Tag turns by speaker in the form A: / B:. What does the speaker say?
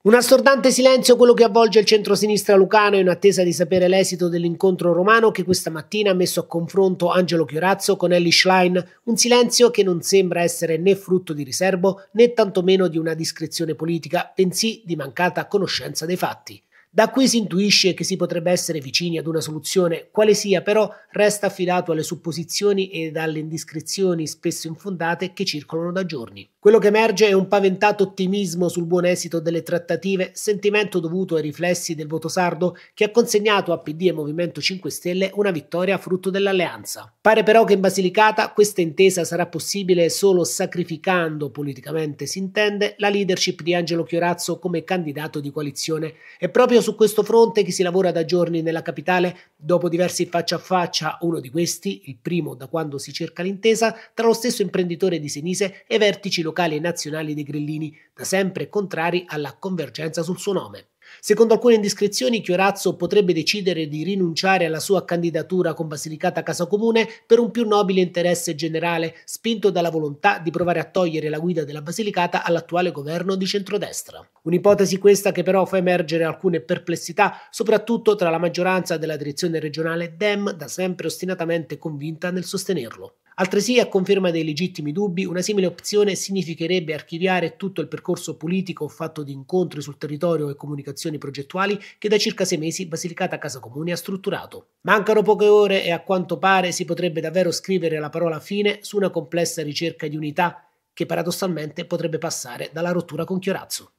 A: Un assordante silenzio quello che avvolge il centro-sinistra lucano in attesa di sapere l'esito dell'incontro romano che questa mattina ha messo a confronto Angelo Chiorazzo con Ellie Schlein, un silenzio che non sembra essere né frutto di riservo né tantomeno di una discrezione politica, bensì di mancata conoscenza dei fatti. Da qui si intuisce che si potrebbe essere vicini ad una soluzione, quale sia però resta affidato alle supposizioni e alle indiscrezioni spesso infondate che circolano da giorni. Quello che emerge è un paventato ottimismo sul buon esito delle trattative, sentimento dovuto ai riflessi del voto sardo che ha consegnato a PD e Movimento 5 Stelle una vittoria frutto dell'alleanza. Pare però che in Basilicata questa intesa sarà possibile solo sacrificando, politicamente si intende, la leadership di Angelo Chiorazzo come candidato di coalizione e proprio proprio su questo fronte che si lavora da giorni nella capitale, dopo diversi faccia a faccia, uno di questi, il primo da quando si cerca l'intesa, tra lo stesso imprenditore di Senise e vertici locali e nazionali dei Grellini, da sempre contrari alla convergenza sul suo nome. Secondo alcune indiscrezioni, Chiorazzo potrebbe decidere di rinunciare alla sua candidatura con Basilicata Casa Comune per un più nobile interesse generale, spinto dalla volontà di provare a togliere la guida della Basilicata all'attuale governo di centrodestra. Un'ipotesi questa che però fa emergere alcune perplessità, soprattutto tra la maggioranza della direzione regionale DEM, da sempre ostinatamente convinta nel sostenerlo. Altresì, a conferma dei legittimi dubbi, una simile opzione significherebbe archiviare tutto il percorso politico fatto di incontri sul territorio e comunicazioni progettuali che da circa sei mesi Basilicata Casa Comune ha strutturato. Mancano poche ore e a quanto pare si potrebbe davvero scrivere la parola fine su una complessa ricerca di unità che paradossalmente potrebbe passare dalla rottura con Chiorazzo.